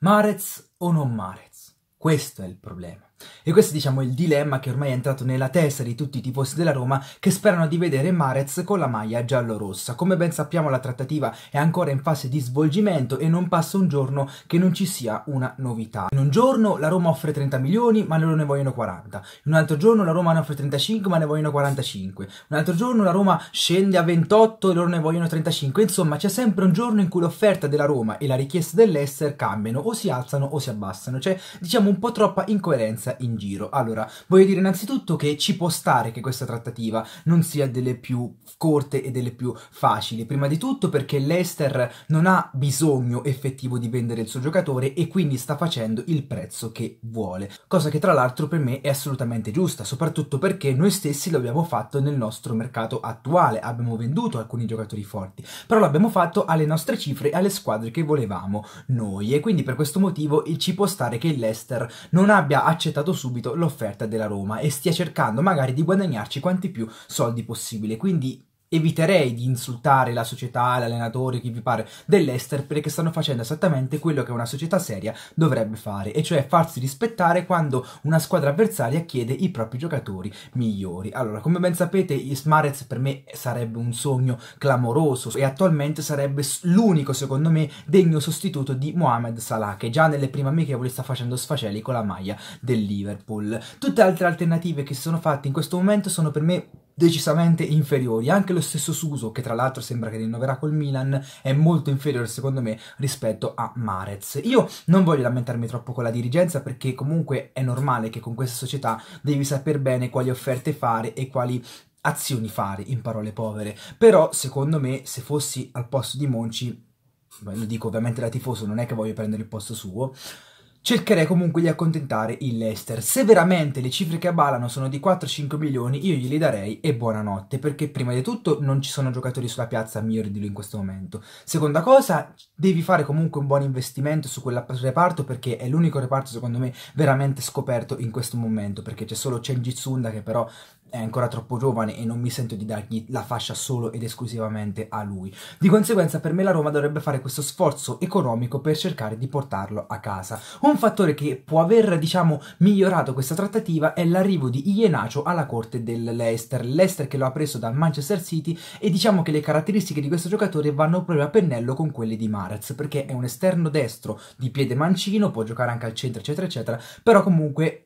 Marez o non Marez? Questo è il problema. E questo è diciamo il dilemma che ormai è entrato nella testa di tutti i tifosi della Roma che sperano di vedere Marez con la maglia giallo-rossa. Come ben sappiamo la trattativa è ancora in fase di svolgimento e non passa un giorno che non ci sia una novità. In un giorno la Roma offre 30 milioni ma loro ne vogliono 40, in un altro giorno la Roma ne offre 35 ma ne vogliono 45, un altro giorno la Roma scende a 28 e loro ne vogliono 35, insomma c'è sempre un giorno in cui l'offerta della Roma e la richiesta dell'Ester cambiano o si alzano o si abbassano, c'è diciamo un po' troppa incoerenza violenza in giro. Allora, voglio dire innanzitutto che ci può stare che questa trattativa non sia delle più corte e delle più facili. Prima di tutto perché l'Ester non ha bisogno effettivo di vendere il suo giocatore e quindi sta facendo il prezzo che vuole. Cosa che tra l'altro per me è assolutamente giusta, soprattutto perché noi stessi lo abbiamo fatto nel nostro mercato attuale. Abbiamo venduto alcuni giocatori forti, però l'abbiamo fatto alle nostre cifre e alle squadre che volevamo noi. E quindi per questo motivo ci può stare che l'Ester non abbia accettato accettato subito l'offerta della Roma e stia cercando magari di guadagnarci quanti più soldi possibile. Quindi eviterei di insultare la società, l'allenatore, chi vi pare dell'Ester perché stanno facendo esattamente quello che una società seria dovrebbe fare, e cioè farsi rispettare quando una squadra avversaria chiede i propri giocatori migliori. Allora, come ben sapete, Ismarez per me sarebbe un sogno clamoroso e attualmente sarebbe l'unico, secondo me, degno sostituto di Mohamed Salah che già nelle prime amichevoli sta facendo sfacelli con la maglia del Liverpool. Tutte altre alternative che si sono fatte in questo momento sono per me decisamente inferiori. Anche lo stesso Suso, che tra l'altro sembra che rinnoverà col Milan, è molto inferiore secondo me rispetto a Marez. Io non voglio lamentarmi troppo con la dirigenza perché comunque è normale che con questa società devi saper bene quali offerte fare e quali azioni fare, in parole povere. Però secondo me se fossi al posto di Monci, lo dico ovviamente da tifoso, non è che voglio prendere il posto suo, cercherei comunque di accontentare il Leicester. Se veramente le cifre che abbalano sono di 4-5 milioni, io glieli darei e buonanotte, perché prima di tutto non ci sono giocatori sulla piazza migliori di lui in questo momento. Seconda cosa, devi fare comunque un buon investimento su quel reparto perché è l'unico reparto secondo me veramente scoperto in questo momento, perché c'è solo Cengi Tsunda che però è ancora troppo giovane e non mi sento di dargli la fascia solo ed esclusivamente a lui. Di conseguenza per me la Roma dovrebbe fare questo sforzo economico per cercare di portarlo a casa. Un fattore che può aver, diciamo, migliorato questa trattativa è l'arrivo di Ienacio alla corte dell'Ester, l'Ester che lo ha preso dal Manchester City e diciamo che le caratteristiche di questo giocatore vanno proprio a pennello con quelle di Marez, perché è un esterno destro di piede mancino, può giocare anche al centro, eccetera, eccetera, però comunque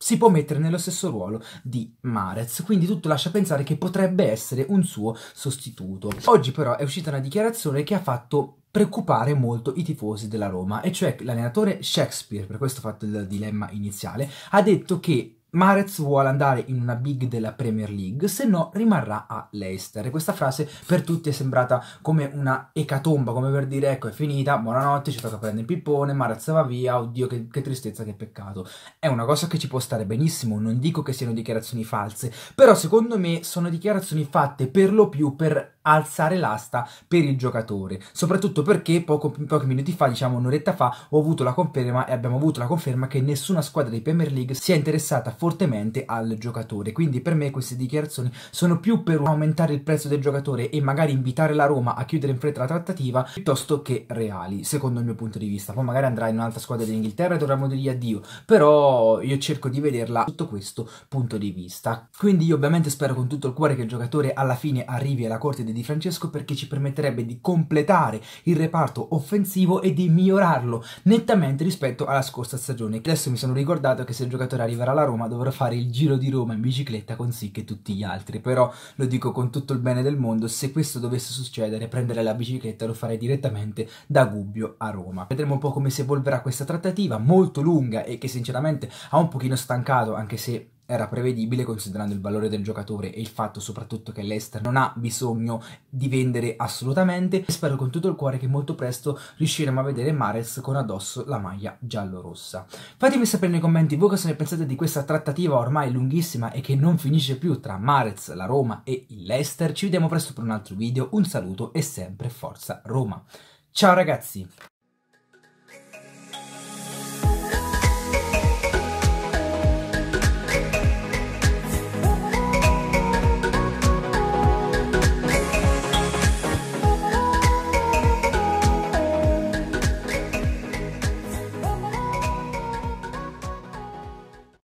si può mettere nello stesso ruolo di Marez, quindi tutto lascia pensare che potrebbe essere un suo sostituto. Oggi però è uscita una dichiarazione che ha fatto preoccupare molto i tifosi della Roma, e cioè l'allenatore Shakespeare, per questo ho fatto il dilemma iniziale, ha detto che Marez vuole andare in una big della Premier League, se no rimarrà a Leicester. questa frase per tutti è sembrata come una ecatomba, come per dire ecco è finita, buonanotte, ci tocca prendere il pippone, Marez va via, oddio che, che, tristezza, che peccato. È una cosa che ci può stare benissimo, non dico che siano dichiarazioni false, però secondo me sono dichiarazioni fatte per lo più per alzare l'asta per il giocatore, soprattutto perché poco, pochi minuti fa, diciamo un'oretta fa, ho avuto la conferma e abbiamo avuto la conferma che nessuna squadra di Premier League si è interessata fortemente al giocatore, quindi per me queste dichiarazioni sono più per aumentare il prezzo del giocatore e magari invitare la Roma a chiudere in fretta la trattativa piuttosto che reali, secondo il mio punto di vista. Poi magari andrà in un'altra squadra dell'Inghilterra e dovremmo dirgli addio, però io cerco di vederla sotto questo punto di vista. Quindi io ovviamente spero con tutto il cuore che il giocatore alla fine arrivi alla corte dei di Francesco perché ci permetterebbe di completare il reparto offensivo e di migliorarlo nettamente rispetto alla scorsa stagione. Adesso mi sono ricordato che se il giocatore arriverà alla Roma dovrà fare il giro di Roma in bicicletta con Sic e tutti gli altri, però lo dico con tutto il bene del mondo, se questo dovesse succedere prendere la bicicletta lo farei direttamente da Gubbio a Roma. Vedremo un po' come si evolverà questa trattativa molto lunga e che sinceramente ha un pochino stancato anche se era prevedibile considerando il valore del giocatore e il fatto soprattutto che l'Ester non ha bisogno di vendere assolutamente spero con tutto il cuore che molto presto riusciremo a vedere Mares con addosso la maglia giallo-rossa. Fatemi sapere nei commenti voi cosa ne pensate di questa trattativa ormai lunghissima e che non finisce più tra Mares, la Roma e l'Ester. Ci vediamo presto per un altro video, un saluto e sempre forza Roma. Ciao ragazzi!